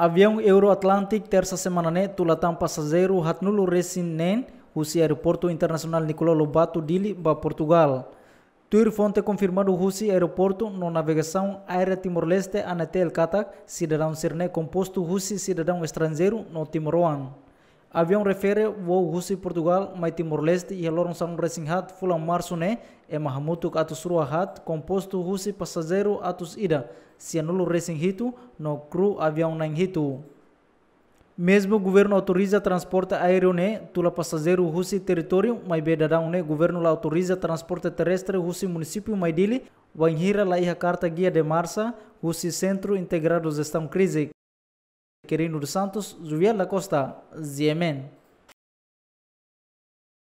Avião euro terça semana né tulatan passageiro hatnulu nen né? Rússia Aeroporto Internacional Nicolau Lobato Dili ba Portugal. Tuir fonte confirmado Rússia Aeroporto no navegação aérea Timor-Leste Anatel Katak, cidadão Sirne né? composto Rússia cidadão estrangeiro no Timor-Oeste avião refere o Rússia e Portugal, mas Timor-Leste e Loron são resinhat fulam né, e atos rua hat, composto Rússia passageiro atus ida, se anulo resinhito, no cru avião hitu. Mesmo o governo autoriza transporte aéreo né, tula passageiro Rússia território, mas bedadão né, governo la autoriza transporte terrestre Rússia município mais dele, hira lá a carta guia de marça, Rússia centro integrados estão crise. Querino de Santos, la costa, Ziemen.